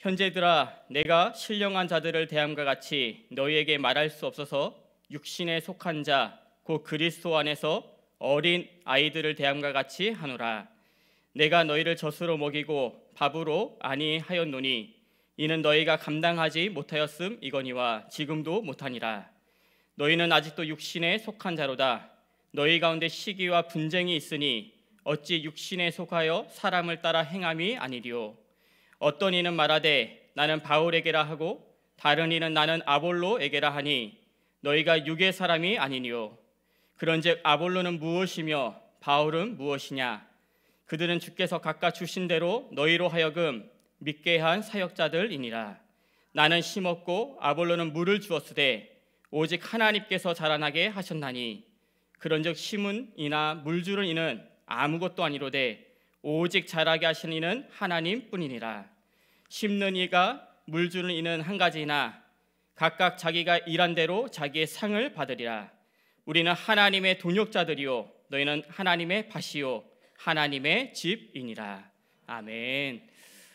현재들아 내가 신령한 자들을 대함과 같이 너희에게 말할 수 없어서 육신에 속한 자곧 그리스도 안에서 어린 아이들을 대함과 같이 하노라 내가 너희를 젖으로 먹이고 밥으로 아니하였노니 이는 너희가 감당하지 못하였음 이거니와 지금도 못하니라 너희는 아직도 육신에 속한 자로다 너희 가운데 시기와 분쟁이 있으니 어찌 육신에 속하여 사람을 따라 행함이 아니리요 어떤 이는 말하되 나는 바울에게라 하고 다른 이는 나는 아볼로에게라 하니 너희가 육의 사람이 아니니요 그런즉 아볼로는 무엇이며 바울은 무엇이냐 그들은 주께서 각각 주신 대로 너희로 하여금 믿게 한 사역자들이니라 나는 심었고 아볼로는 물을 주었으되 오직 하나님께서 자라나게 하셨나니 그런즉 심은 이나 물주는 이는 아무것도 아니로되 오직 자라게 하신 이는 하나님뿐이니라 심는 이가 물 주는 이는 한 가지나 각각 자기가 일한 대로 자기의 상을 받으리라. 우리는 하나님의 동역자들이요 너희는 하나님의 밭이요 하나님의 집이니라. 아멘.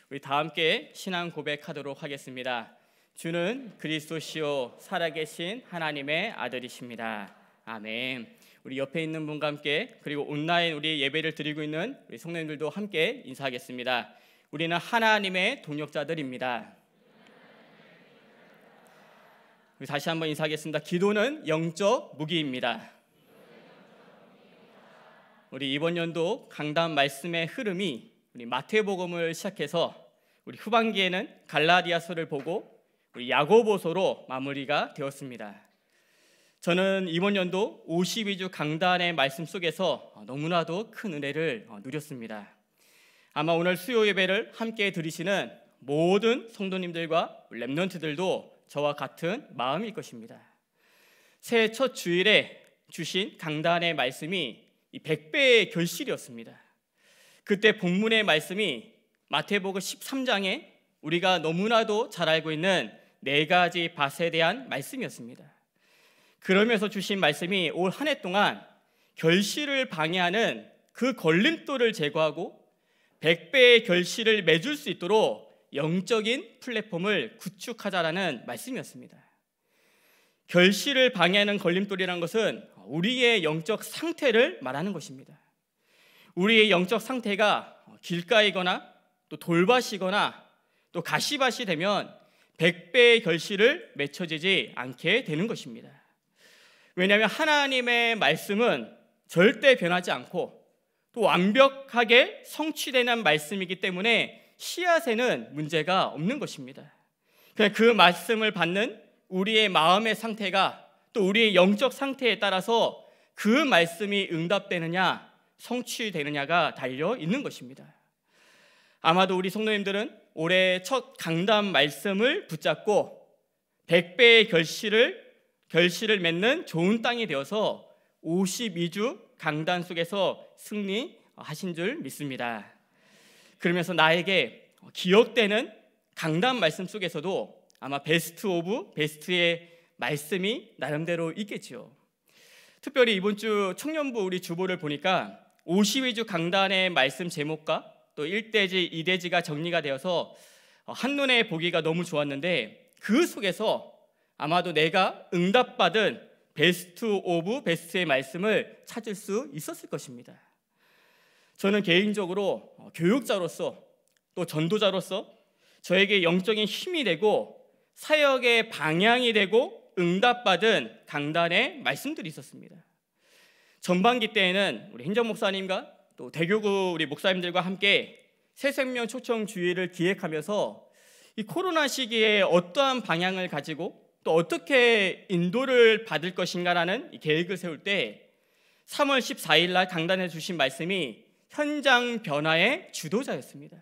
우리 다 함께 신앙 고백하도록 하겠습니다. 주는 그리스도시요 살아계신 하나님의 아들이십니다. 아멘. 우리 옆에 있는 분과 함께 그리고 온라인 우리 예배를 드리고 있는 우리 성도님들도 함께 인사하겠습니다. 우리는 하나님의 동역자들입니다 다시 한번 인사하겠습니다. 기도는 영적 무기입니다. 우리 이번 연도 강단 말씀의 흐름이 우리 마태복음을 시작해서 우리 후반기에는 갈라디아서를 보고 우리 야고보서로 마무리가 되었습니다. 저는 이번 연도 52주 강단의 말씀 속에서 너무나도 큰 은혜를 어, 누렸습니다. 아마 오늘 수요 예배를 함께 드리시는 모든 성도님들과 랩런트들도 저와 같은 마음일 것입니다. 새해 첫 주일에 주신 강단의 말씀이 1 0배의 결실이었습니다. 그때 본문의 말씀이 마태복음 13장에 우리가 너무나도 잘 알고 있는 네 가지 밭에 대한 말씀이었습니다. 그러면서 주신 말씀이 올 한 해 동안 결실을 방해하는 그 걸림돌을 제거하고 100배의 결실을 맺을 수 있도록 영적인 플랫폼을 구축하자라는 말씀이었습니다. 결실을 방해하는 걸림돌이라 것은 우리의 영적 상태를 말하는 것입니다. 우리의 영적 상태가 길가이거나 또 돌밭이거나 또 가시밭이 되면 100배의 결실을 맺혀지지 않게 되는 것입니다. 왜냐하면 하나님의 말씀은 절대 변하지 않고 또 완벽하게 성취되는 말씀이기 때문에 씨앗에는 문제가 없는 것입니다. 그냥 그 말씀을 받는 우리의 마음의 상태가 또 우리의 영적 상태에 따라서 그 말씀이 응답되느냐 성취되느냐가 달려 있는 것입니다. 아마도 우리 성도님들은 올해 첫 강단 말씀을 붙잡고 100배의 결실을 결실을 맺는 좋은 땅이 되어서 52주 강단 속에서 승리하신 줄 믿습니다. 그러면서 나에게 기억되는 강단 말씀 속에서도 아마 베스트 오브 베스트의 말씀이 나름대로 있겠지요. 특별히 이번 주 청년부 우리 주보를 보니까 52주 강단의 말씀 제목과 또 1대지, 2대지가 정리가 되어서 한눈에 보기가 너무 좋았는데 그 속에서 아마도 내가 응답받은 베스트 오브 베스트의 말씀을 찾을 수 있었을 것입니다. 저는 개인적으로 어, 교육자로서 또 전도자로서 저에게 영적인 힘이 되고 사역의 방향이 되고 응답받은 강단의 말씀들이 있었습니다. 전반기 때에는 우리 행정 목사님과 또 대교구 우리 목사님들과 함께 새 생명 초청 주의를 기획하면서 이 코로나 시기에 어떠한 방향을 가지고 또 어떻게 인도를 받을 것인가라는 계획을 세울 때 3월 14일 날 강단해 주신 말씀이 현장 변화의 주도자였습니다.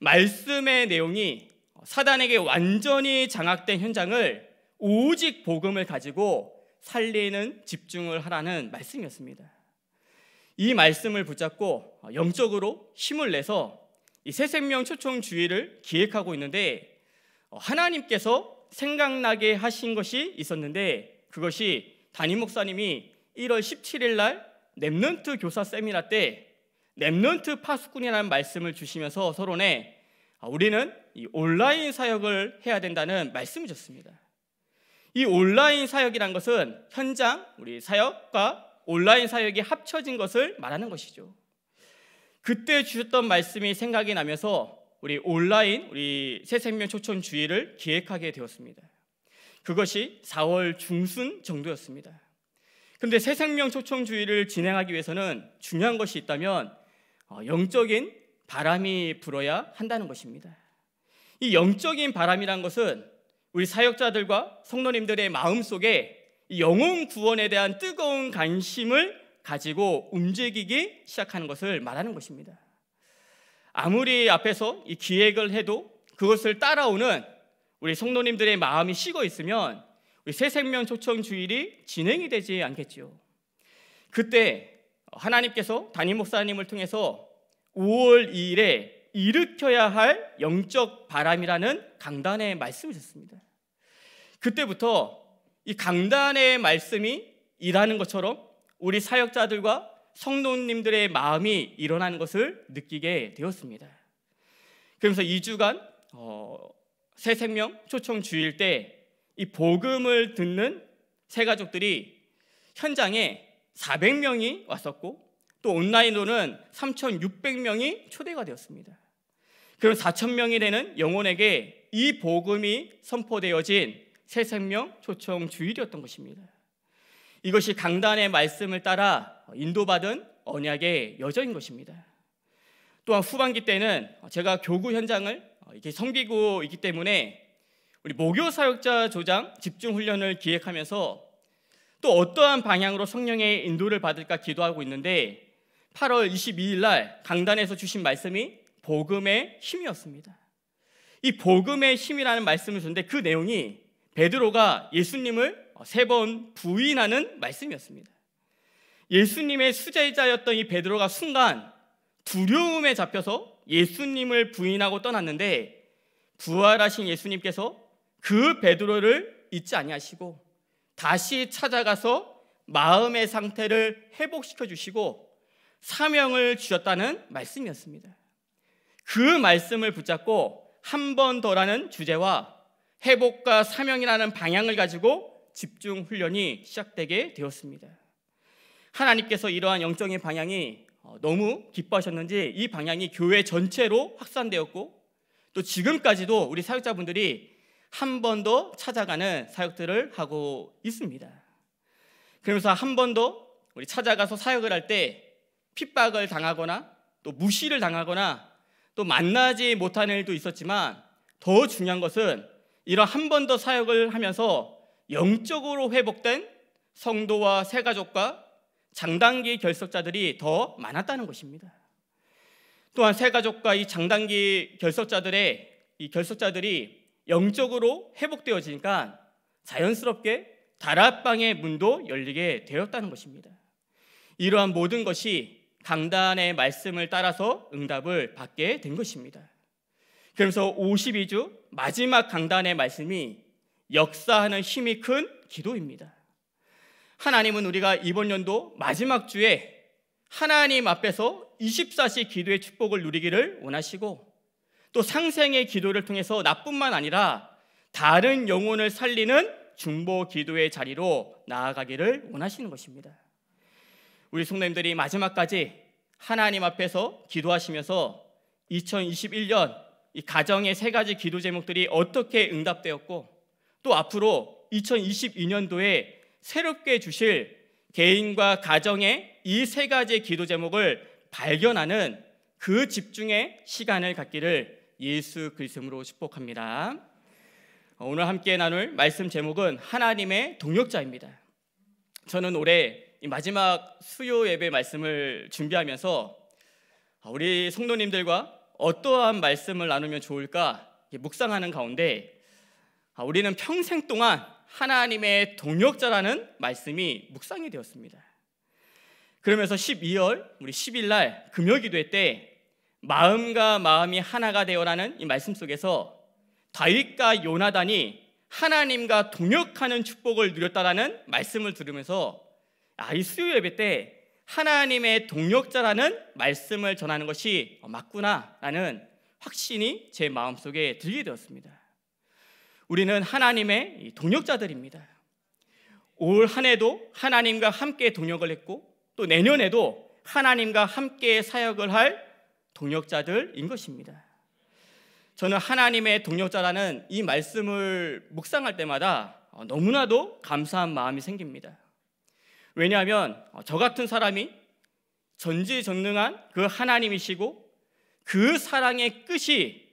말씀의 내용이 사단에게 완전히 장악된 현장을 오직 복음을 가지고 살리는 집중을 하라는 말씀이었습니다. 이 말씀을 붙잡고 영적으로 힘을 내서 이 새 생명 초청 주의를 기획하고 있는데 하나님께서 생각나게 하신 것이 있었는데 그것이 담임 목사님이 1월 17일 날 랩넌트 교사 세미나 때 랩런트 파수꾼이라는 말씀을 주시면서 서론에 아, 우리는 온라인 사역을 해야 된다는 말씀을 줬습니다. 이 온라인 사역이란 것은 현장 우리 사역과 온라인 사역이 합쳐진 것을 말하는 것이죠. 그때 주셨던 말씀이 생각이 나면서 우리 온라인 우리 새생명 초청 주의를 기획하게 되었습니다. 그것이 4월 중순 정도였습니다. 그데 새생명 초청 주의를 진행하기 위해서는 중요한 것이 있다면 어, 영적인 바람이 불어야 한다는 것입니다. 이 영적인 바람이란 것은 우리 사역자들과 성도님들의 마음 속에 영혼 구원에 대한 뜨거운 관심을 가지고 움직이기 시작하는 것을 말하는 것입니다. 아무리 앞에서 이 기획을 해도 그것을 따라오는 우리 성도님들의 마음이 식어 있으면 우리 새 생명 초청 주일이 진행이 되지 않겠지요. 그때 하나님께서 담임 목사님을 통해서 5월 2일에 일으켜야 할 영적 바람이라는 강단의 말씀을 줬습니다. 그때부터 이 강단의 말씀이 일하는 것처럼 우리 사역자들과 성도님들의 마음이 일어나는 것을 느끼게 되었습니다. 그러면서 2주간 어, 새 생명 초청 주일 때 이 복음을 듣는 새 가족들이 현장에 400명이 왔었고 또 온라인으로는 3,600명이 초대가 되었습니다. 그럼 4,000명이 되는 영혼에게 이 복음이 선포되어진 새 생명 초청 주일이었던 것입니다. 이것이 강단의 말씀을 따라 인도받은 언약의 여정인 것입니다. 또한 후반기 때는 제가 교구 현장을 이렇게 섬기고 있기 때문에 우리 목요 사역자 조장 집중 훈련을 기획하면서 또 어떠한 방향으로 성령의 인도를 받을까 기도하고 있는데 8월 22일 날 강단에서 주신 말씀이 복음의 힘이었습니다. 이 복음의 힘이라는 말씀을 주는데 그 내용이 베드로가 예수님을 세 번 부인하는 말씀이었습니다. 예수님의 수제자였던 이 베드로가 순간 두려움에 잡혀서 예수님을 부인하고 떠났는데 부활하신 예수님께서 그 베드로를 잊지 아니하시고 다시 찾아가서 마음의 상태를 회복시켜 주시고 사명을 주셨다는 말씀이었습니다. 그 말씀을 붙잡고 한 번 더라는 주제와 회복과 사명이라는 방향을 가지고 집중 훈련이 시작되게 되었습니다. 하나님께서 이러한 영적인 방향이 어, 너무 기뻐하셨는지 이 방향이 교회 전체로 확산되었고 또 지금까지도 우리 사역자분들이 한 번도 찾아가는 사역들을 하고 있습니다. 그러면서 한 번도 우리 찾아가서 사역을 할 때 핍박을 당하거나 또 무시를 당하거나 또 만나지 못하 일도 있었지만 더 중요한 것은 이런 한 번 더 사역을 하면서 영적으로 회복된 성도와 새가족과 장단기 결석자들이 더 많았다는 것입니다. 또한 새가족과 이 장단기 결석자들의 이 결석자들이 영적으로 회복되어지니까 자연스럽게 다락방의 문도 열리게 되었다는 것입니다. 이러한 모든 것이 강단의 말씀을 따라서 응답을 받게 된 것입니다. 그래서 52주 마지막 강단의 말씀이 역사하는 힘이 큰 기도입니다. 하나님은 우리가 이번 연도 마지막 주에 하나님 앞에서 24시 기도의 축복을 누리기를 원하시고 또 상생의 기도를 통해서 나뿐만 아니라 다른 영혼을 살리는 중보 기도의 자리로 나아가기를 원하시는 것입니다. 우리 성도님들이 마지막까지 하나님 앞에서 기도하시면서 2021년 이 가정의 세 가지 기도 제목들이 어떻게 응답되었고 또 앞으로 2022년도에 새롭게 주실 개인과 가정의 이 세 가지 기도 제목을 발견하는 그 집중의 시간을 갖기를 예수 그리스도로 축복합니다. 오늘 함께 나눌 말씀 제목은 하나님의 동력자입니다. 저는 올해 마지막 수요 예배 말씀을 준비하면서 우리 성도님들과 어떠한 말씀을 나누면 좋을까 묵상하는 가운데 우리는 평생 동안 하나님의 동력자라는 말씀이 묵상이 되었습니다. 그러면서 12월 우리 10일 날 금요 기도회 때 마음과 마음이 하나가 되어라는 이 말씀 속에서 다윗과 요나단이 하나님과 동역하는 축복을 누렸다라는 말씀을 들으면서 아이 수요 예배 때 하나님의 동역자라는 말씀을 전하는 것이 어, 맞구나라는 확신이 제 마음속에 들게 되었습니다. 우리는 하나님의 동역자들입니다. 올 한 해도 하나님과 함께 동역을 했고 또 내년에도 하나님과 함께 사역을 할 동역자들인 것입니다. 저는 하나님의 동역자라는 이 말씀을 묵상할 때마다 어, 너무나도 감사한 마음이 생깁니다. 왜냐하면 어, 저 같은 사람이 전지전능한 그 하나님이시고 그 사랑의 끝이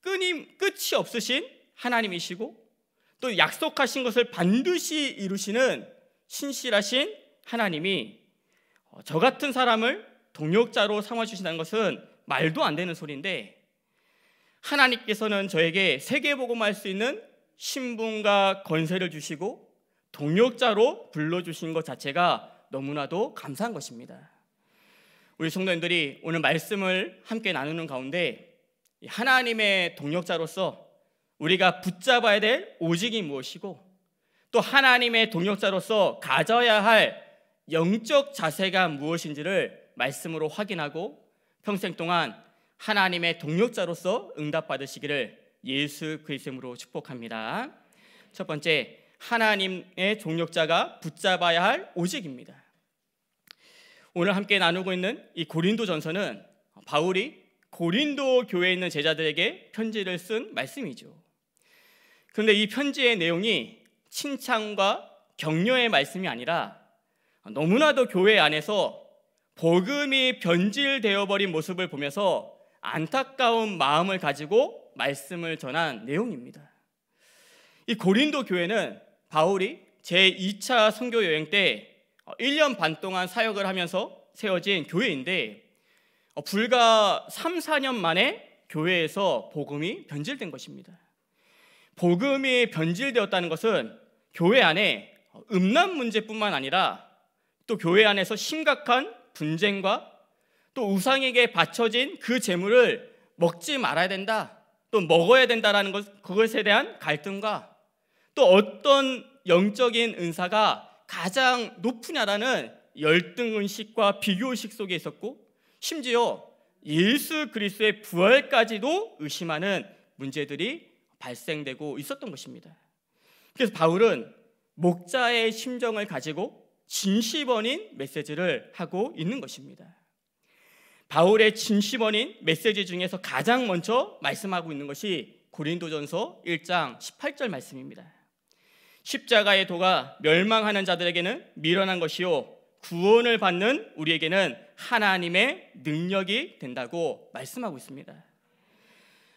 끊임 끝이 없으신 하나님이시고 또 약속하신 것을 반드시 이루시는 신실하신 하나님이 어, 저 같은 사람을 동역자로 삼아 주신다는 것은 말도 안 되는 소리인데 하나님께서는 저에게 세계 복음할 수 있는 신분과 권세를 주시고 동역자로 불러 주신 것 자체가 너무나도 감사한 것입니다. 우리 성도님들이 오늘 말씀을 함께 나누는 가운데 하나님의 동역자로서 우리가 붙잡아야 될 오직이 무엇이고 또 하나님의 동역자로서 가져야 할 영적 자세가 무엇인지를 말씀으로 확인하고 평생 동안 하나님의 동력자로서 응답받으시기를 예수 그리스도 이름으로 축복합니다. 첫 번째 하나님의 동력자가 붙잡아야 할 오직입니다. 오늘 함께 나누고 있는 이 고린도전서는 바울이 고린도 교회에 있는 제자들에게 편지를 쓴 말씀이죠. 그런데 이 편지의 내용이 칭찬과 격려의 말씀이 아니라 너무나도 교회 안에서 복음이 변질되어 버린 모습을 보면서 안타까운 마음을 가지고 말씀을 전한 내용입니다. 이 고린도 교회는 바울이 제2차 선교 여행 때 1년 반 동안 사역을 하면서 세워진 교회인데 불과 3, 4년 만에 교회에서 복음이 변질된 것입니다. 복음이 변질되었다는 것은 교회 안에 음란 문제뿐만 아니라 또 교회 안에서 심각한 분쟁과 또 우상에게 바쳐진 그 재물을 먹지 말아야 된다. 또 먹어야 된다라는 것 그것에 대한 갈등과 또 어떤 영적인 은사가 가장 높으냐라는 열등 의식과 비교 의식 속에 있었고 심지어 예수 그리스도의 부활까지도 의심하는 문제들이 발생되고 있었던 것입니다. 그래서 바울은 목자의 심정을 가지고 진시번인 메시지를 하고 있는 것입니다. 바울의 진시번인 메시지 중에서 가장 먼저 말씀하고 있는 것이 고린도전서 1장 18절 말씀입니다. 십자가의 도가 멸망하는 자들에게는 미련한 것이요 구원을 받는 우리에게는 하나님의 능력이 된다고 말씀하고 있습니다.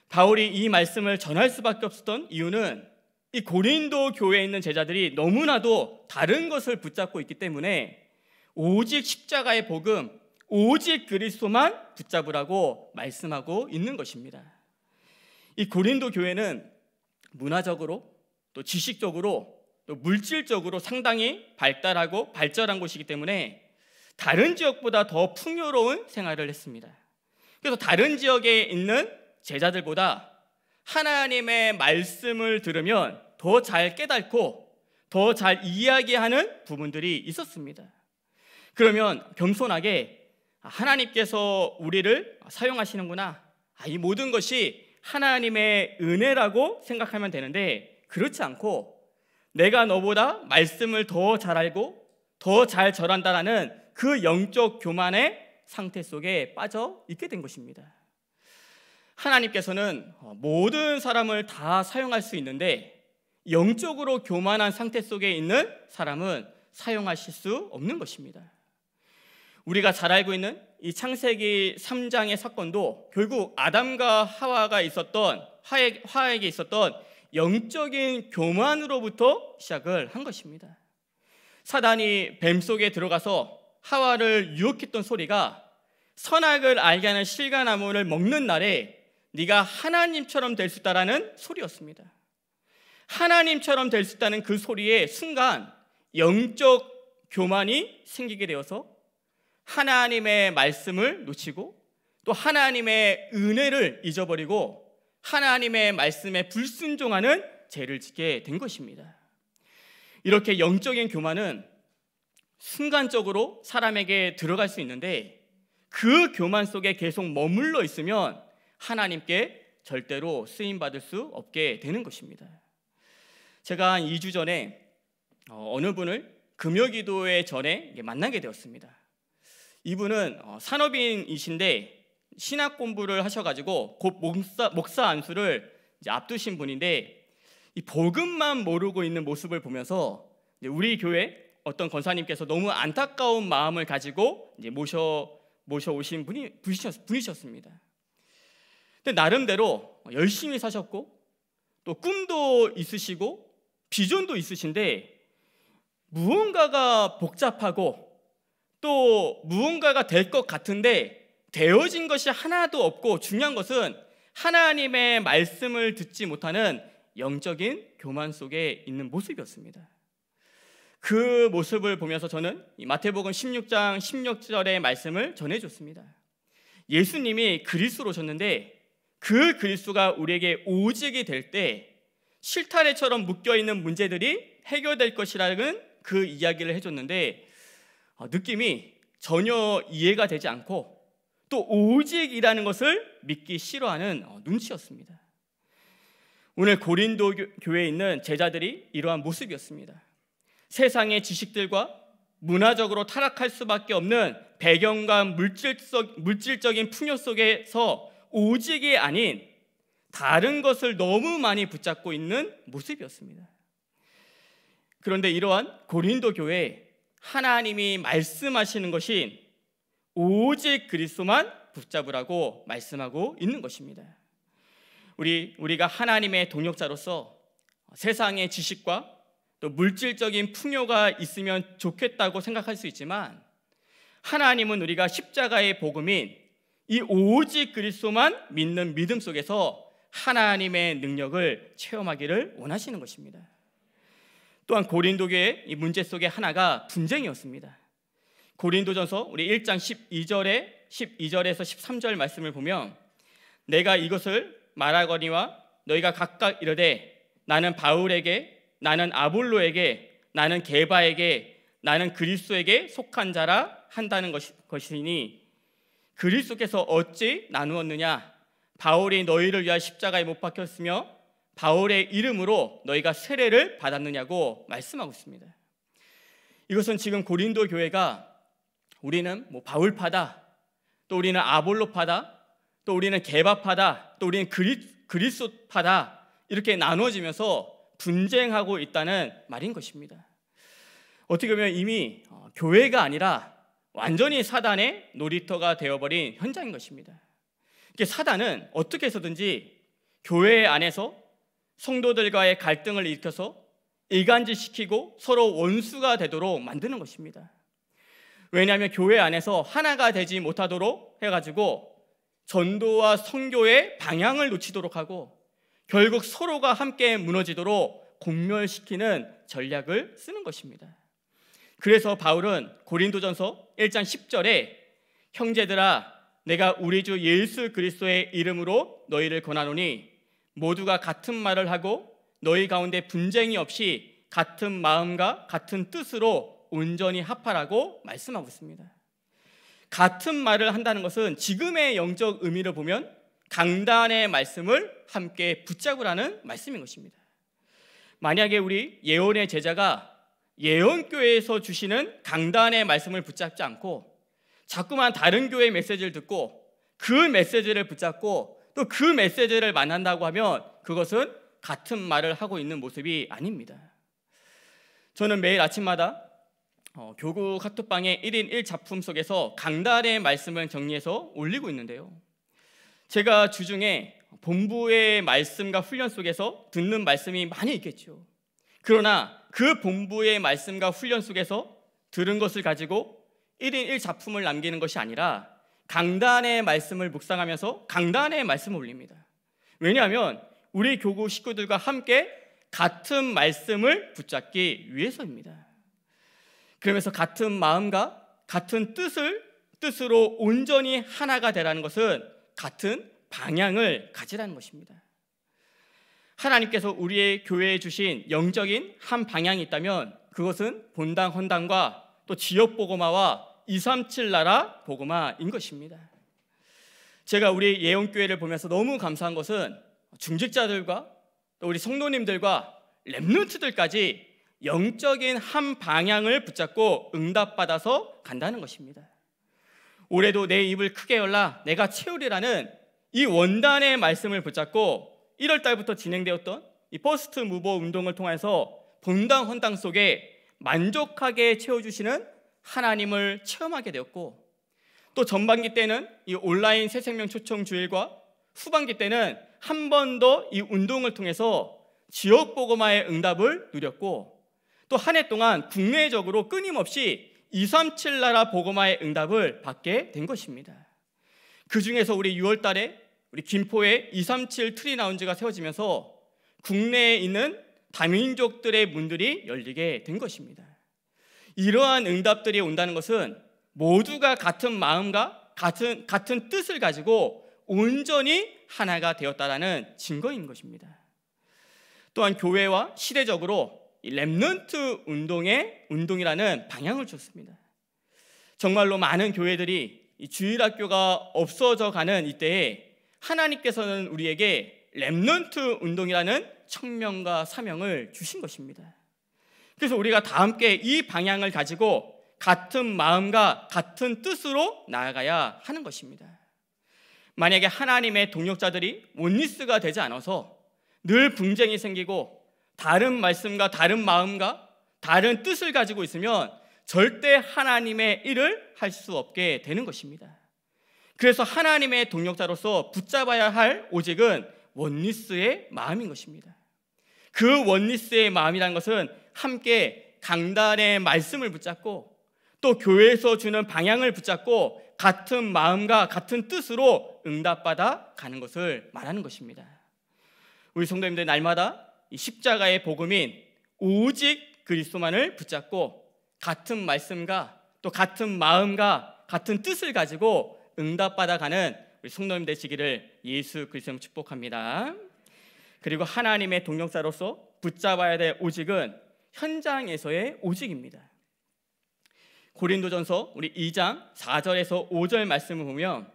바울이 이 말씀을 전할 수밖에 없었던 이유는 이 고린도 교회에 있는 제자들이 너무나도 다른 것을 붙잡고 있기 때문에 오직 십자가의 복음, 오직 그리스도만 붙잡으라고 말씀하고 있는 것입니다. 이 고린도 교회는 문화적으로 또 지식적으로 또 물질적으로 상당히 발달하고 발전한 곳이기 때문에 다른 지역보다 더 풍요로운 생활을 했습니다. 그래서 다른 지역에 있는 제자들보다 하나님의 말씀을 들으면 더 잘 깨닫고 더 잘 이야기하는 부분들이 있었습니다. 그러면 겸손하게 아, 하나님께서 우리를 사용하시는구나. 아, 이 모든 것이 하나님의 은혜라고 생각하면 되는데 그렇지 않고 내가 너보다 말씀을 더 잘 알고 더 잘 절한다라는 그 영적 교만의 상태 속에 빠져 있게 된 것입니다. 하나님께서는 어, 모든 사람을 다 사용할 수 있는데 영적으로 교만한 상태 속에 있는 사람은 사용하실 수 없는 것입니다. 우리가 잘 알고 있는 이 창세기 3장의 사건도 결국 아담과 하와가 있었던 하에게 있었던 영적인 교만으로부터 시작을 한 것입니다. 사단이 뱀 속에 들어가서 하와를 유혹했던 소리가 선악을 알게 하는 실과나무를 먹는 날에 네가 하나님처럼 될 수 있다라는 소리였습니다. 하나님처럼 될 수 있다는 그 소리에 순간 영적 교만이 생기게 되어서 하나님의 말씀을 놓치고 또 하나님의 은혜를 잊어버리고 하나님의 말씀에 불순종하는 죄를 짓게 된 것입니다. 이렇게 영적인 교만은 순간적으로 사람에게 들어갈 수 있는데 그 교만 속에 계속 머물러 있으면 하나님께 절대로 쓰임 받을 수 없게 되는 것입니다. 제가 한 2주 전에 어, 어느 분을 금요 기도회 전에 만나게 되었습니다. 이분은 어, 산업인이신데 신학 공부를 하셔가지고 곧 목사, 목사 안수를 앞두신 분인데 이 복음만 모르고 있는 모습을 보면서 우리 교회 어떤 권사님께서 너무 안타까운 마음을 가지고 모셔 모셔 오신 분이 분이셨, 분이셨습니다. 근데 나름대로 열심히 사셨고 또 꿈도 있으시고 비전도 있으신데 무언가가 복잡하고 또 무언가가 될 것 같은데 되어진 것이 하나도 없고 중요한 것은 하나님의 말씀을 듣지 못하는 영적인 교만 속에 있는 모습이었습니다. 그 모습을 보면서 저는 마태복음 16장 16절의 말씀을 전해줬습니다. 예수님이 그리스도로 셨는데 그 그리스도가 우리에게 오직이 될 때 실타래처럼 묶여 있는 문제들이 해결될 것이라는 그 이야기를 해줬는데 어, 느낌이 전혀 이해가 되지 않고 또 오직이라는 것을 믿기 싫어하는 어, 눈치였습니다. 오늘 고린도 교회에 있는 제자들이 이러한 모습이었습니다. 세상의 지식들과 문화적으로 타락할 수밖에 없는 배경과 물질적, 물질적인 풍요 속에서 오직이 아닌 다른 것을 너무 많이 붙잡고 있는 모습이었습니다. 그런데 이러한 고린도 교회 하나님이 말씀하시는 것이 오직 그리스도만 붙잡으라고 말씀하고 있는 것입니다. 우리 우리가 하나님의 동역자로서 세상의 지식과 또 물질적인 풍요가 있으면 좋겠다고 생각할 수 있지만 하나님은 우리가 십자가의 복음인 이 오직 그리스도만 믿는 믿음 속에서 하나님의 능력을 체험하기를 원하시는 것입니다. 또한 고린도교의 이 문제 속의 하나가 분쟁이었습니다. 고린도전서 우리 1장 12절에 12절에서 13절 말씀을 보면 내가 이것을 말하거니와 너희가 각각 이르되 나는 바울에게 나는 아볼로에게 나는 게바에게 나는 그리스도에게 속한 자라 한다는 것이, 것이니 그리스도께서 어찌 나누었느냐? 바울이 너희를 위하여 십자가에 못 박혔으며 바울의 이름으로 너희가 세례를 받았느냐고 말씀하고 있습니다. 이것은 지금 고린도 교회가 우리는 뭐 바울파다, 또 우리는 아볼로파다, 또 우리는 개바파다, 또 우리는 그리, 그리스도파다 이렇게 나눠지면서 분쟁하고 있다는 말인 것입니다. 어떻게 보면 이미 어, 교회가 아니라 완전히 사단의 놀이터가 되어버린 현장인 것입니다. 사단은 어떻게 해서든지 교회 안에서 성도들과의 갈등을 일으켜서 일간지시키고 서로 원수가 되도록 만드는 것입니다. 왜냐하면 교회 안에서 하나가 되지 못하도록 해가지고 전도와 선교의 방향을 놓치도록 하고 결국 서로가 함께 무너지도록 공멸시키는 전략을 쓰는 것입니다. 그래서 바울은 고린도전서 1장 10절에 형제들아 내가 우리 주 예수 그리스도의 이름으로 너희를 권하노니 모두가 같은 말을 하고 너희 가운데 분쟁이 없이 같은 마음과 같은 뜻으로 온전히 합하라고 말씀하고 있습니다. 같은 말을 한다는 것은 지금의 영적 의미를 보면 강단의 말씀을 함께 붙잡으라는 말씀인 것입니다. 만약에 우리 예언의 제자가 예언교회에서 주시는 강단의 말씀을 붙잡지 않고 자꾸만 다른 교회 메시지를 듣고 그 메시지를 붙잡고 또 그 메시지를 만난다고 하면 그것은 같은 말을 하고 있는 모습이 아닙니다. 저는 매일 아침마다 어, 교구 카톡방의 1인 1작품 속에서 강단의 말씀을 정리해서 올리고 있는데요. 제가 주중에 본부의 말씀과 훈련 속에서 듣는 말씀이 많이 있겠죠. 그러나 그 본부의 말씀과 훈련 속에서 들은 것을 가지고 1인 1 작품을 남기는 것이 아니라 강단의 말씀을 묵상하면서 강단의 말씀을 올립니다. 왜냐하면 우리 교구 식구들과 함께 같은 말씀을 붙잡기 위해서입니다. 그러면서 같은 마음과 같은 뜻을 뜻으로 온전히 하나가 되라는 것은 같은 방향을 가지라는 것입니다. 하나님께서 우리의 교회에 주신 영적인 한 방향이 있다면 그것은 본당 헌당과 또 지역 보고마와 237 나라 보고마인 것입니다. 제가 우리 예원 교회를 보면서 너무 감사한 것은 중직자들과 또 우리 성도님들과 렘넌트들까지 영적인 한 방향을 붙잡고 응답받아서 간다는 것입니다. 올해도 내 입을 크게 열라 내가 채우리라는 이 원단의 말씀을 붙잡고 1월 달부터 진행되었던 이 퍼스트 무버 운동을 통해서 분당 헌당 속에 만족하게 채워주시는 하나님을 체험하게 되었고 또 전반기 때는 이 온라인 새생명 초청 주일과 후반기 때는 한 번 더 이 운동을 통해서 지역 보고마의 응답을 누렸고 또 한 해 동안 국내적으로 끊임없이 237 나라 보고마의 응답을 받게 된 것입니다. 그 중에서 우리 6월 달에 우리 김포에 237 트리 라운지가 세워지면서 국내에 있는 다민족들의 문들이 열리게 된 것입니다. 이러한 응답들이 온다는 것은 모두가 같은 마음과 같은 같은 뜻을 가지고 온전히 하나가 되었다라는 증거인 것입니다. 또한 교회와 시대적으로 렘넌트 운동의 운동이라는 방향을 줬습니다. 정말로 많은 교회들이 주일학교가 없어져 가는 이때에 하나님께서는 우리에게 렘넌트 운동이라는 청명과 사명을 주신 것입니다. 그래서 우리가 다 함께 이 방향을 가지고 같은 마음과 같은 뜻으로 나아가야 하는 것입니다. 만약에 하나님의 동력자들이 원리스가 되지 않아서 늘 분쟁이 생기고 다른 말씀과 다른 마음과 다른 뜻을 가지고 있으면 절대 하나님의 일을 할 수 없게 되는 것입니다. 그래서 하나님의 동력자로서 붙잡아야 할 오직은 원리스의 마음인 것입니다. 그 원리스의 마음이라 것은 함께 강단의 말씀을 붙잡고 또 교회에서 주는 방향을 붙잡고 같은 마음과 같은 뜻으로 응답받아 가는 것을 말하는 것입니다. 우리 성도님들 날마다 십자가의 복음인 오직 그리스도만을 붙잡고 같은 말씀과 또 같은 마음과 같은 뜻을 가지고 응답받아가는 우리 성도님 되시기를 예수 그리스도님 축복합니다. 그리고 하나님의 동역자로서 붙잡아야 될 오직은 현장에서의 오직입니다. 고린도전서 우리 2장 4절에서 5절 말씀을 보면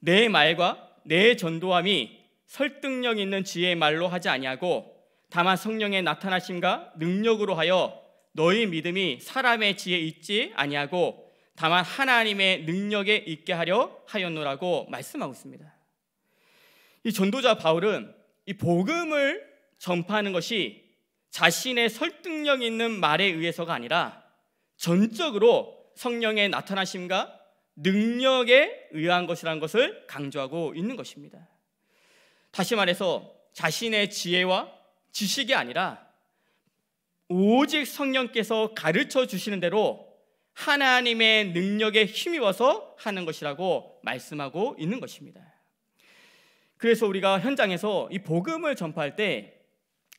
내 말과 내 전도함이 설득력 있는 지혜의 말로 하지 아니하고 다만 성령의 나타나심과 능력으로 하여 너희 믿음이 사람의 지혜 있지 아니하고 다만 하나님의 능력에 있게 하려 하였노라고 말씀하고 있습니다. 이 전도자 바울은 이 복음을 전파하는 것이 자신의 설득력 있는 말에 의해서가 아니라 전적으로 성령의 나타나심과 능력에 의한 것이라는 것을 강조하고 있는 것입니다. 다시 말해서 자신의 지혜와 지식이 아니라 오직 성령께서 가르쳐 주시는 대로 하나님의 능력에 힘입어서 하는 것이라고 말씀하고 있는 것입니다. 그래서 우리가 현장에서 이 복음을 전파할 때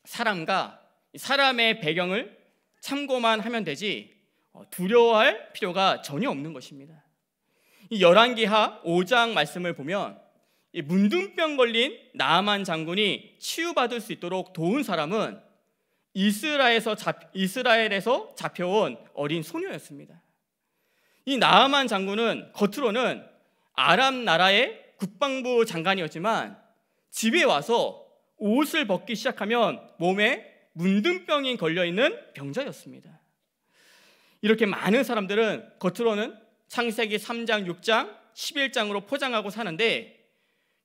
사람과 사람의 배경을 참고만 하면 되지 어, 두려워할 필요가 전혀 없는 것입니다. 이 열왕기하 5장 말씀을 보면 이 문둥병 걸린 나만 장군이 치유받을 수 있도록 도운 사람은 이스라엘에서, 잡, 이스라엘에서 잡혀온 어린 소녀였습니다. 이나아만 장군은 겉으로는 아람 나라의 국방부 장관이었지만 집에 와서 옷을 벗기 시작하면 몸에 문둥병이 걸려있는 병자였습니다. 이렇게 많은 사람들은 겉으로는 창세기 3장, 6장, 11장으로 포장하고 사는데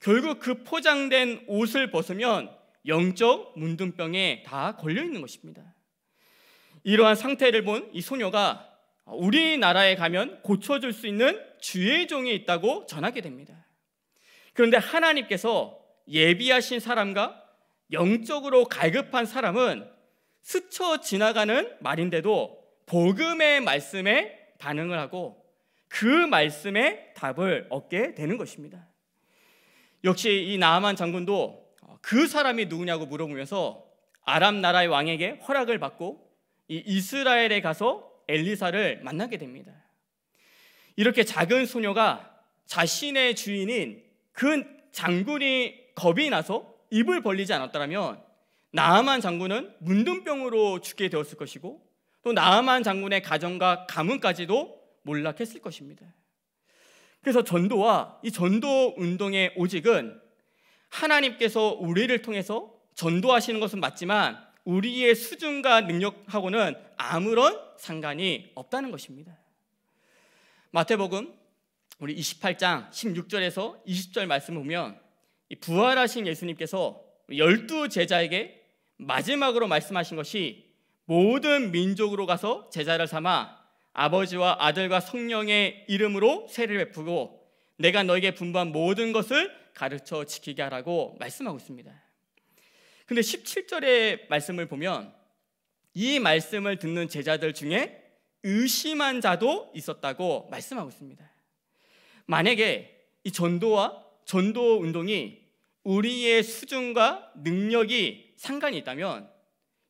결국 그 포장된 옷을 벗으면 영적 문둥병에 다 걸려 있는 것입니다. 이러한 상태를 본 이 소녀가 어, 우리나라에 가면 고쳐줄 수 있는 주의 종이 있다고 전하게 됩니다. 그런데 하나님께서 예비하신 사람과 영적으로 갈급한 사람은 스쳐 지나가는 말인데도 복음의 말씀에 반응을 하고 그 말씀에 답을 얻게 되는 것입니다. 역시 이 나아만 장군도 어, 그 사람이 누구냐고 물어보면서 아람 나라의 왕에게 허락을 받고 이 이스라엘에 가서 엘리사를 만나게 됩니다. 이렇게 작은 소녀가 자신의 주인인 그 장군이 겁이 나서 입을 벌리지 않았다면 나아만 장군은 문둥병으로 죽게 되었을 것이고 또 나아만 장군의 가정과 가문까지도 몰락했을 것입니다. 그래서 전도와 이 전도 운동의 오직은 하나님께서 우리를 통해서 전도하시는 것은 맞지만 우리의 수준과 능력하고는 아무런 상관이 없다는 것입니다. 마태복음 우리 28장 16절에서 20절 말씀을 보면 부활하신 예수님께서 열두 제자에게 마지막으로 말씀하신 것이 모든 민족으로 가서 제자를 삼아 아버지와 아들과 성령의 이름으로 세를 베푸고 내가 너에게 분부한 모든 것을 가르쳐 지키게 하라고 말씀하고 있습니다. 근데 17절의 말씀을 보면 이 말씀을 듣는 제자들 중에 의심한 자도 있었다고 말씀하고 있습니다. 만약에 이 전도와 전도 운동이 우리의 수준과 능력이 상관이 있다면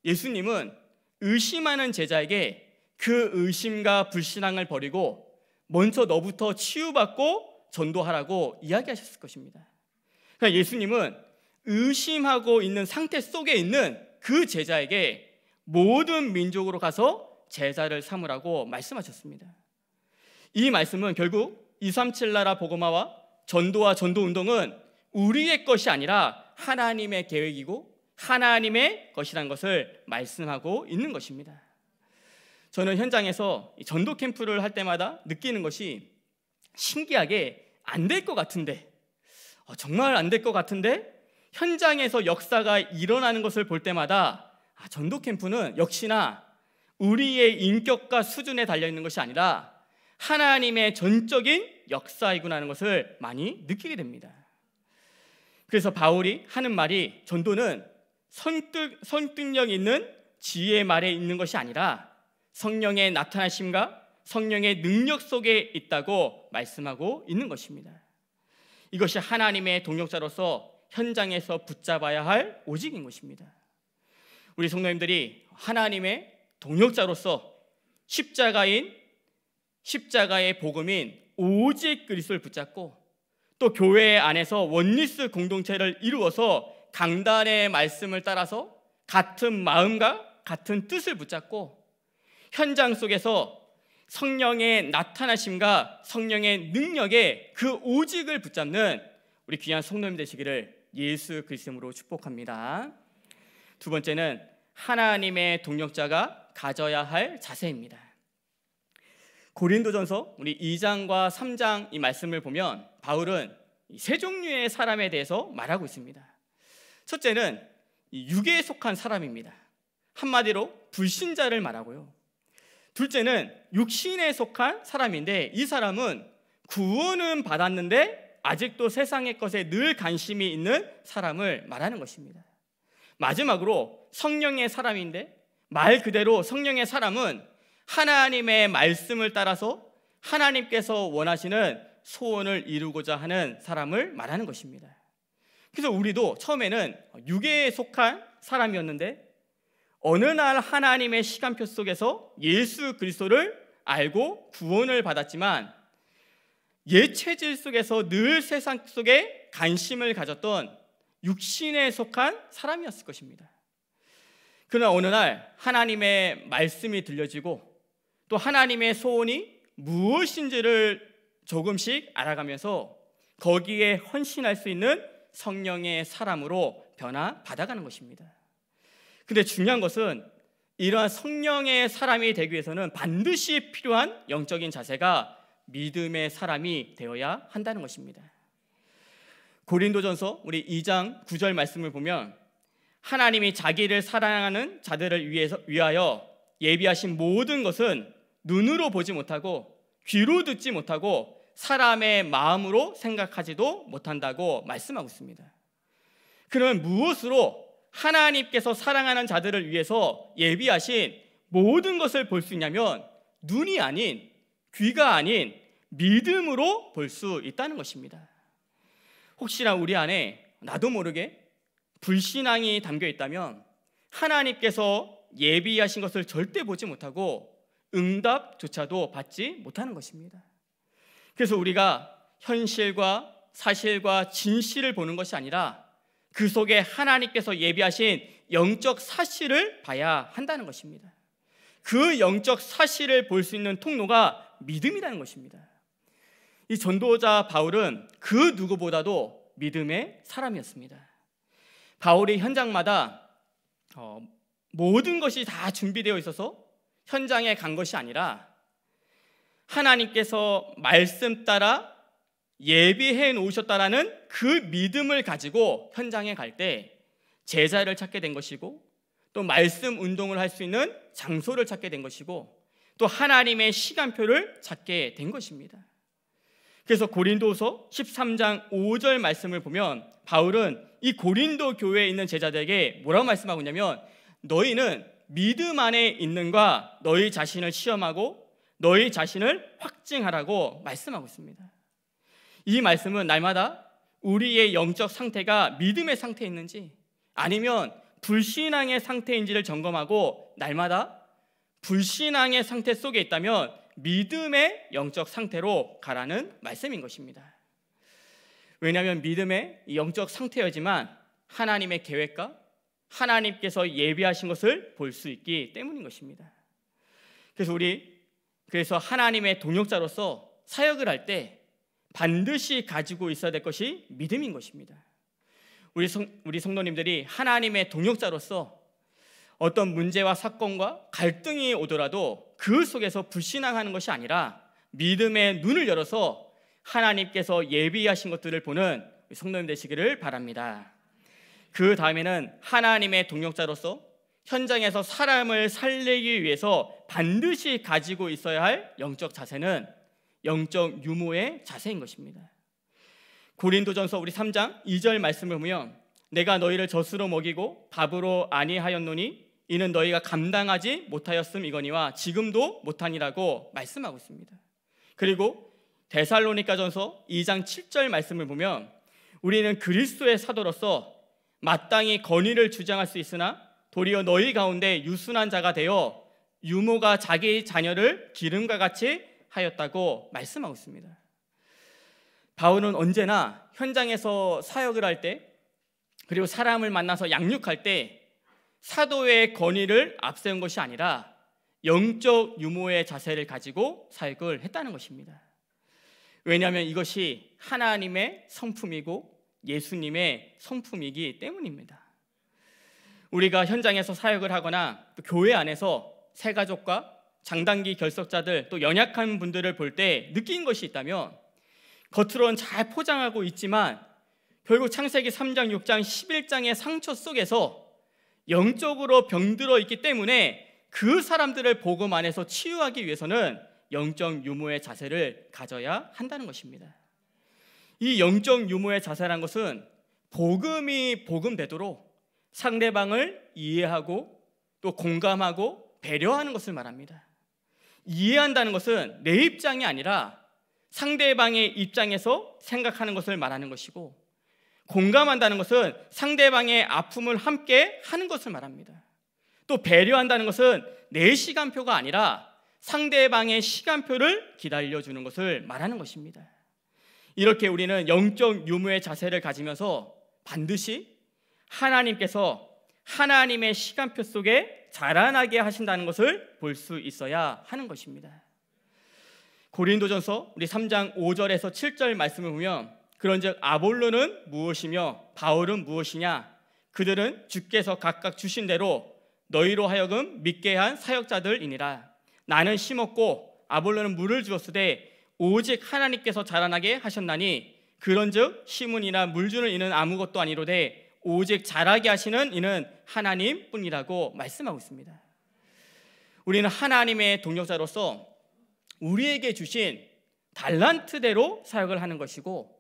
예수님은 의심하는 제자에게 그 의심과 불신앙을 버리고 먼저 너부터 치유받고 전도하라고 이야기하셨을 것입니다. 그러니까 예수님은 의심하고 있는 상태 속에 있는 그 제자에게 모든 민족으로 가서 제자를 삼으라고 말씀하셨습니다. 이 말씀은 결국 237 나라 복음화와 전도와 전도 운동은 우리의 것이 아니라 하나님의 계획이고 하나님의 것이란 것을 말씀하고 있는 것입니다. 저는 현장에서 전도 캠프를 할 때마다 느끼는 것이 신기하게 안 될 것 같은데 어, 정말 안 될 것 같은데 현장에서 역사가 일어나는 것을 볼 때마다 아, 전도 캠프는 역시나 우리의 인격과 수준에 달려 있는 것이 아니라 하나님의 전적인 역사이구나 하는 것을 많이 느끼게 됩니다. 그래서 바울이 하는 말이 전도는 선뜻, 선뜻력 있는 지혜의 말에 있는 것이 아니라 성령의 나타나심과 성령의 능력 속에 있다고 말씀하고 있는 것입니다. 이것이 하나님의 동역자로서 현장에서 붙잡아야 할 오직인 것입니다. 우리 성도님들이 하나님의 동역자로서 십자가인 십자가의 복음인 오직 그리스도를 붙잡고 또 교회 안에서 원리스 공동체를 이루어서 강단의 말씀을 따라서 같은 마음과 같은 뜻을 붙잡고 현장 속에서 성령의 나타나심과 성령의 능력의 그 오직을 붙잡는 우리 귀한 성도님 되시기를 예수 그리스도로 축복합니다. 두 번째는 하나님의 동력자가 가져야 할 자세입니다. 고린도전서 우리 2장과 3장 이 말씀을 보면 바울은 세 종류의 사람에 대해서 말하고 있습니다. 첫째는 육에 속한 사람입니다. 한마디로 불신자를 말하고요. 둘째는 육신에 속한 사람인데 이 사람은 구원은 받았는데 아직도 세상의 것에 늘 관심이 있는 사람을 말하는 것입니다. 마지막으로 성령의 사람인데 말 그대로 성령의 사람은 하나님의 말씀을 따라서 하나님께서 원하시는 소원을 이루고자 하는 사람을 말하는 것입니다. 그래서 우리도 처음에는 육에 속한 사람이었는데 어느 날 하나님의 시간표 속에서 예수 그리스도를 알고 구원을 받았지만 예체질 속에서 늘 세상 속에 관심을 가졌던 육신에 속한 사람이었을 것입니다. 그러나 어느 날 하나님의 말씀이 들려지고 또 하나님의 소원이 무엇인지를 조금씩 알아가면서 거기에 헌신할 수 있는 성령의 사람으로 변화 받아가는 것입니다. 근데 중요한 것은 이러한 성령의 사람이 되기 위해서는 반드시 필요한 영적인 자세가 믿음의 사람이 되어야 한다는 것입니다. 고린도전서 우리 2장 9절 말씀을 보면 하나님이 자기를 사랑하는 자들을 위해서 위하여 예비하신 모든 것은 눈으로 보지 못하고 귀로 듣지 못하고 사람의 마음으로 생각하지도 못한다고 말씀하고 있습니다. 그러면 무엇으로 하나님께서 사랑하는 자들을 위해서 예비하신 모든 것을 볼 수 있냐면 눈이 아닌 귀가 아닌 믿음으로 볼 수 있다는 것입니다. 혹시나 우리 안에 나도 모르게 불신앙이 담겨 있다면 하나님께서 예비하신 것을 절대 보지 못하고 응답조차도 받지 못하는 것입니다. 그래서 우리가 현실과 사실과 진실을 보는 것이 아니라 그 속에 하나님께서 예비하신 영적 사실을 봐야 한다는 것입니다. 그 영적 사실을 볼 수 있는 통로가 믿음이라는 것입니다. 이 전도자 바울은 그 누구보다도 믿음의 사람이었습니다. 바울이 현장마다 어, 모든 것이 다 준비되어 있어서 현장에 간 것이 아니라 하나님께서 말씀 따라 예비해 놓으셨다라는 그 믿음을 가지고 현장에 갈 때 제자를 찾게 된 것이고 또 말씀 운동을 할 수 있는 장소를 찾게 된 것이고 또 하나님의 시간표를 찾게 된 것입니다. 그래서 고린도서 13장 5절 말씀을 보면 바울은 이 고린도 교회에 있는 제자들에게 뭐라고 말씀하고 있냐면 너희는 믿음 안에 있는가 너희 자신을 시험하고 너희 자신을 확증하라고 말씀하고 있습니다. 이 말씀은 날마다 우리의 영적 상태가 믿음의 상태에 지 아니면 불신앙의 상태인지를 점검하고 날마다 불신앙의 상태 속에 있다면 믿음의 영적 상태로 가라는 말씀인 것입니다. 왜냐하면 믿음의 영적 상태여지만 하나님의 계획과 하나님께서 예비하신 것을 볼 수 있기 때문인 것입니다. 그래서 우리 그래서 하나님의 동역자로서 사역을 할 때 반드시 가지고 있어야 될 것이 믿음인 것입니다. 우리 성, 우리 성도님들이 하나님의 동역자로서 어떤 문제와 사건과 갈등이 오더라도 그 속에서 불신앙하는 것이 아니라 믿음의 눈을 열어서 하나님께서 예비하신 것들을 보는 성도님 되시기를 바랍니다. 그 다음에는 하나님의 동력자로서 현장에서 사람을 살리기 위해서 반드시 가지고 있어야 할 영적 자세는 영적 유모의 자세인 것입니다. 고린도전서 우리 3장 2절 말씀을 보면 내가 너희를 젖으로 먹이고 밥으로 아니하였노니 이는 너희가 감당하지 못하였음 이거니와 지금도 못하니라고 말씀하고 있습니다. 그리고 데살로니가전서 2장 7절 말씀을 보면 우리는 그리스도의 사도로서 마땅히 권위를 주장할 수 있으나 도리어 너희 가운데 유순한 자가 되어 유모가 자기 자녀를 기름과 같이 하였다고 말씀하고 있습니다. 바울은 언제나 현장에서 사역을 할 때 그리고 사람을 만나서 양육할 때 사도의 권위를 앞세운 것이 아니라 영적 유모의 자세를 가지고 사역을 했다는 것입니다. 왜냐하면 이것이 하나님의 성품이고 예수님의 성품이기 때문입니다. 우리가 현장에서 사역을 하거나 교회 안에서 새가족과 장단기 결석자들 또 연약한 분들을 볼 때 느낀 것이 있다면 겉으론 잘 포장하고 있지만 결국 창세기 3장, 6장, 11장의 상처 속에서 영적으로 병들어 있기 때문에 그 사람들을 복음 안에서 치유하기 위해서는 영적 유무의 자세를 가져야 한다는 것입니다. 이 영적 유무의 자세란 것은 복음이 복음되도록 상대방을 이해하고 또 공감하고 배려하는 것을 말합니다. 이해한다는 것은 내 입장이 아니라 상대방의 입장에서 생각하는 것을 말하는 것이고 공감한다는 것은 상대방의 아픔을 함께 하는 것을 말합니다. 또 배려한다는 것은 내 시간표가 아니라 상대방의 시간표를 기다려주는 것을 말하는 것입니다. 이렇게 우리는 영적 유무의 자세를 가지면서 반드시 하나님께서 하나님의 시간표 속에 자라나게 하신다는 것을 볼 수 있어야 하는 것입니다. 고린도전서 우리 3장 5절에서 7절 말씀을 보면 그런즉 아볼로는 무엇이며 바울은 무엇이냐 그들은 주께서 각각 주신 대로 너희로 하여금 믿게 한 사역자들이니라 나는 심었고 아볼로는 물을 주었으되 오직 하나님께서 자라나게 하셨나니 그런즉 심은이나 물주는 이는 아무것도 아니로되 오직 자라게 하시는 이는 하나님뿐이라고 말씀하고 있습니다. 우리는 하나님의 동력자로서 우리에게 주신 달란트대로 사역을 하는 것이고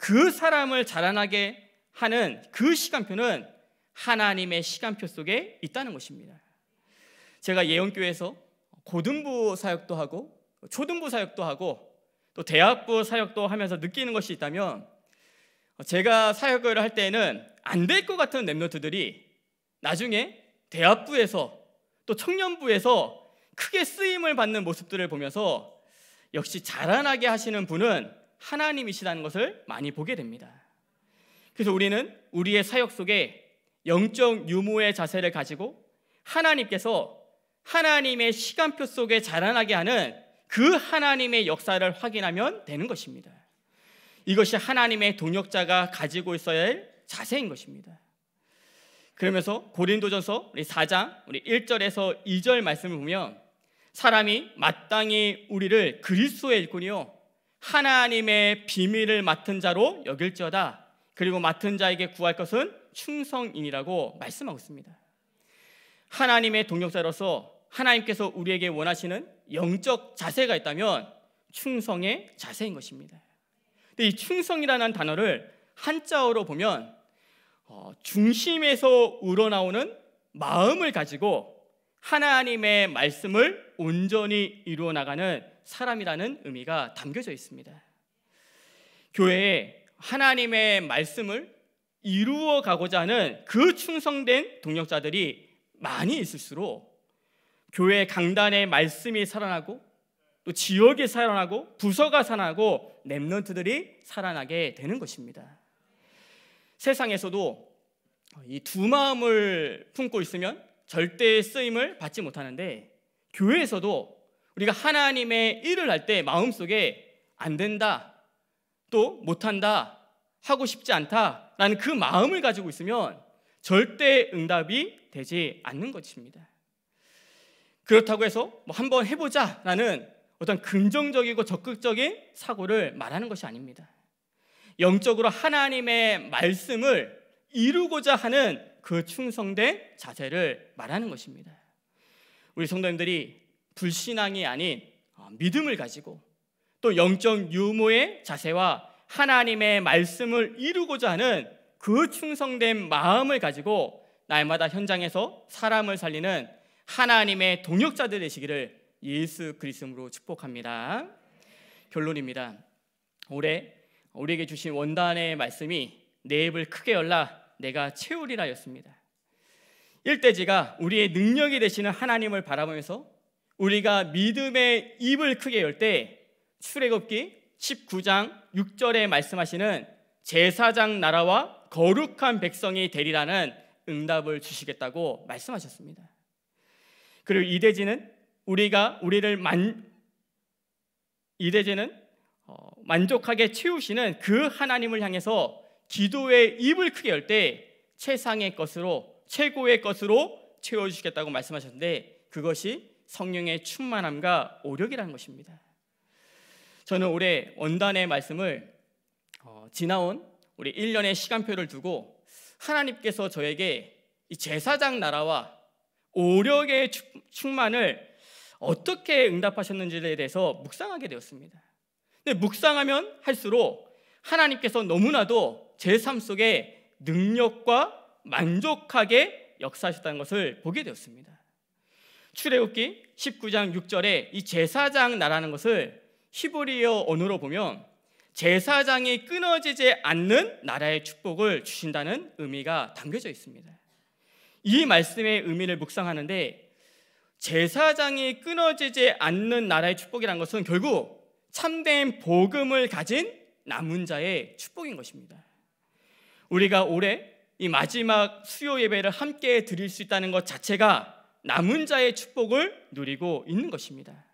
그 사람을 자라나게 하는 그 시간표는 하나님의 시간표 속에 있다는 것입니다. 제가 예원교회에서 고등부 사역도 하고 초등부 사역도 하고 또 대학부 사역도 하면서 느끼는 것이 있다면 제가 사역을 할 때는 안 될 것 같은 랩노트들이 나중에 대학부에서 또 청년부에서 크게 쓰임을 받는 모습들을 보면서 역시 자라나게 하시는 분은 하나님이시라는 것을 많이 보게 됩니다. 그래서 우리는 우리의 사역 속에 영적 유무의 자세를 가지고 하나님께서 하나님의 시간표 속에 자라나게 하는 그 하나님의 역사를 확인하면 되는 것입니다. 이것이 하나님의 동역자가 가지고 있어야 할 자세인 것입니다. 그러면서 고린도전서 우리 4장 우리 1절에서 2절 말씀을 보면 사람이 마땅히 우리를 그리스도의 일꾼이요 하나님의 비밀을 맡은 자로 여길지어다. 그리고 맡은 자에게 구할 것은 충성인이라고 말씀하고 있습니다. 하나님의 동역자로서 하나님께서 우리에게 원하시는 영적 자세가 있다면 충성의 자세인 것입니다. 근데 이 충성이라는 단어를 한자어로 보면 어, 중심에서 우러나오는 마음을 가지고 하나님의 말씀을 온전히 이루어 나가는 사람이라는 의미가 담겨져 있습니다. 교회에 하나님의 말씀을 이루어 가고자 하는 그 충성된 동력자들이 많이 있을수록 교회 강단의 말씀이 살아나고 또 지역이 살아나고 부서가 살아나고 렘넌트들이 살아나게 되는 것입니다. 세상에서도 이 두 마음을 품고 있으면 절대 쓰임을 받지 못하는데 교회에서도 우리가 하나님의 일을 할 때 마음속에 안 된다, 또 못한다, 하고 싶지 않다라는 그 마음을 가지고 있으면 절대 응답이 되지 않는 것입니다. 그렇다고 해서 뭐 한번 해보자라는 어떤 긍정적이고 적극적인 사고를 말하는 것이 아닙니다. 영적으로 하나님의 말씀을 이루고자 하는 그 충성된 자세를 말하는 것입니다. 우리 성도님들이 불신앙이 아닌 어, 믿음을 가지고 또 영적 유모의 자세와 하나님의 말씀을 이루고자 하는 그 충성된 마음을 가지고 날마다 현장에서 사람을 살리는 하나님의 동역자들 되시기를 예수 그리스도로 축복합니다. 결론입니다. 올해 우리에게 주신 원단의 말씀이 내 입을 크게 열라 내가 채우리라였습니다. 일대지가 우리의 능력이 되시는 하나님을 바라보면서 우리가 믿음의 입을 크게 열 때 출애굽기 19장 6절에 말씀하시는 제사장 나라와 거룩한 백성이 되리라는 응답을 주시겠다고 말씀하셨습니다. 그리고 이대지는 우리가 우리를 만 이대지는 어, 만족하게 채우시는 그 하나님을 향해서 기도의 입을 크게 열 때 최상의 것으로 최고의 것으로 채워 주시겠다고 말씀하셨는데 그것이 성령의 충만함과 오력이라는 것입니다. 저는 올해 원단의 말씀을 어, 지나온 우리 1년의 시간표를 두고 하나님께서 저에게 이 제사장 나라와 오력의 충만을 어떻게 응답하셨는지에 대해서 묵상하게 되었습니다. 근데 묵상하면 할수록 하나님께서 너무나도 제 삶 속에 능력과 만족하게 역사하셨다는 것을 보게 되었습니다. 출애굽기 19장 6절에 이 제사장 나라는 것을 히브리어 언어로 보면 제사장이 끊어지지 않는 나라의 축복을 주신다는 의미가 담겨져 있습니다. 이 말씀의 의미를 묵상하는데 제사장이 끊어지지 않는 나라의 축복이란 것은 결국 참된 복음을 가진 남은 자의 축복인 것입니다. 우리가 올해 이 마지막 수요 예배를 함께 드릴 수 있다는 것 자체가 남은 자의 축복을 누리고 있는 것입니다.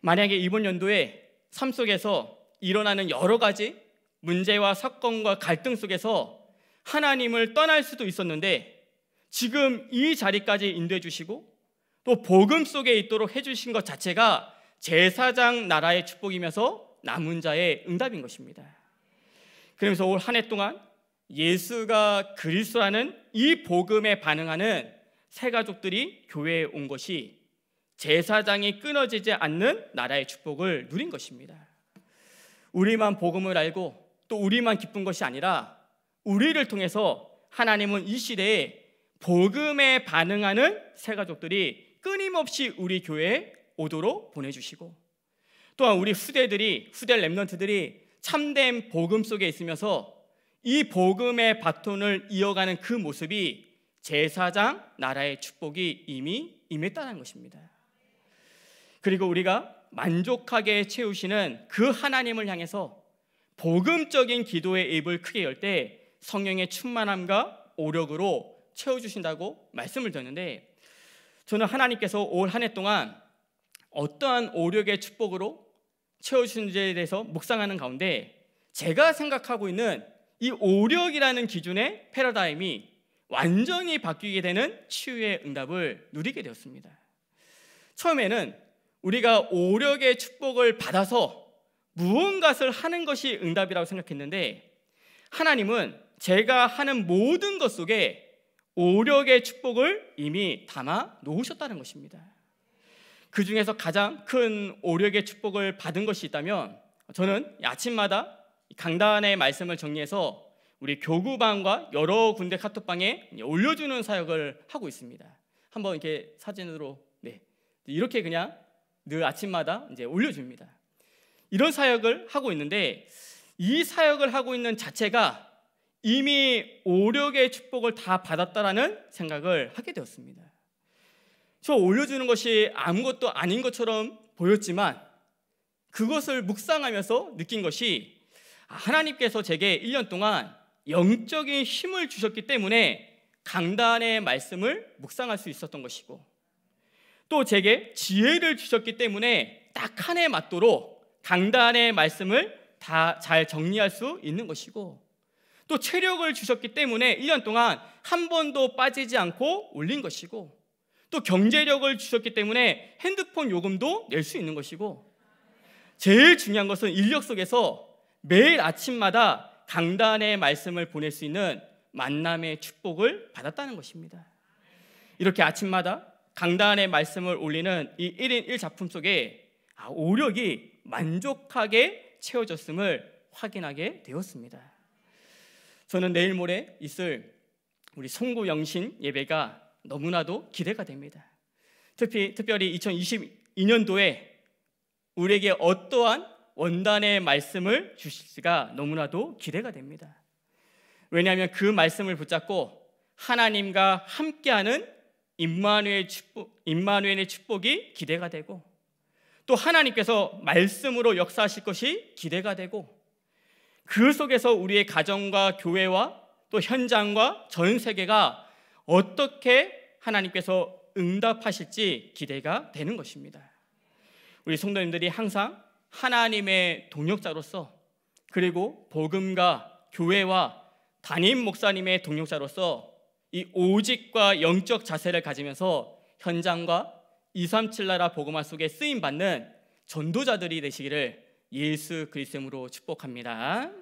만약에 이번 연도에 삶 속에서 일어나는 여러 가지 문제와 사건과 갈등 속에서 하나님을 떠날 수도 있었는데 지금 이 자리까지 인도해 주시고 또 복음 속에 있도록 해 주신 것 자체가 제사장 나라의 축복이면서 남은 자의 응답인 것입니다. 그러면서 올 한 해 동안 예수가 그리스라는이 복음에 반응하는 세 가족들이 교회에 온 것이 제사장이 끊어지지 않는 나라의 축복을 누린 것입니다. 우리만 복음을 알고 또 우리만 기쁜 것이 아니라 우리를 통해서 하나님은 이 시대에 복음에 반응하는 새 가족들이 끊임없이 우리 교회에 오도록 보내주시고 또한 우리 후대들이 후대 렘넌트들이 참된 복음 속에 있으면서 이 복음의 바톤을 이어가는 그 모습이 제사장 나라의 축복이 이미 임했다는 것입니다. 그리고 우리가 만족하게 채우시는 그 하나님을 향해서 복음적인 기도의 입을 크게 열 때 성령의 충만함과 오력으로 채워주신다고 말씀을 드렸는데 저는 하나님께서 올 한 해 동안 어떠한 오력의 축복으로 채워주신지에 대해서 묵상하는 가운데 제가 생각하고 있는 이 오력이라는 기준의 패러다임이 완전히 바뀌게 되는 치유의 응답을 누리게 되었습니다. 처음에는 우리가 오력의 축복을 받아서 무언가를 하는 것이 응답이라고 생각했는데 하나님은 제가 하는 모든 것 속에 오력의 축복을 이미 담아 놓으셨다는 것입니다. 그 중에서 가장 큰 오력의 축복을 받은 것이 있다면 저는 아침마다 강단의 말씀을 정리해서 우리 교구방과 여러 군데 카톡방에 올려주는 사역을 하고 있습니다. 한번 이렇게 사진으로 네 이렇게 그냥 늘 아침마다 이제 올려줍니다. 이런 사역을 하고 있는데 이 사역을 하고 있는 자체가 이미 오력의 축복을 다 받았다라는 생각을 하게 되었습니다. 저 올려주는 것이 아무것도 아닌 것처럼 보였지만 그것을 묵상하면서 느낀 것이 하나님께서 제게 1년 동안 영적인 힘을 주셨기 때문에 강단의 말씀을 묵상할 수 있었던 것이고 또 제게 지혜를 주셨기 때문에 딱 한 해 맞도록 강단의 말씀을 다 잘 정리할 수 있는 것이고 또 체력을 주셨기 때문에 1년 동안 한 번도 빠지지 않고 올린 것이고 또 경제력을 주셨기 때문에 핸드폰 요금도 낼 수 있는 것이고 제일 중요한 것은 인력 속에서 매일 아침마다 강단의 말씀을 보낼 수 있는 만남의 축복을 받았다는 것입니다. 이렇게 아침마다 강단의 말씀을 올리는 이 1인 1작품 속에 아, 오력이 만족하게 채워졌음을 확인하게 되었습니다. 저는 내일 모레 있을 우리 송구 영신 예배가 너무나도 기대가 됩니다. 특히, 특별히 2022년도에 우리에게 어떠한 원단의 말씀을 주실지가 너무나도 기대가 됩니다. 왜냐하면 그 말씀을 붙잡고 하나님과 함께하는 임마누엘 축복, 축복이 기대가 되고 또 하나님께서 말씀으로 역사하실 것이 기대가 되고 그 속에서 우리의 가정과 교회와 또 현장과 전 세계가 어떻게 하나님께서 응답하실지 기대가 되는 것입니다. 우리 성도님들이 항상 하나님의 동역자로서 그리고 복음과 교회와 담임 목사님의 동역자로서 이 오직과 영적 자세를 가지면서 현장과 237 나라 복음화 속에 쓰임 받는 전도자들이 되시기를 예수 그리스도로 축복합니다.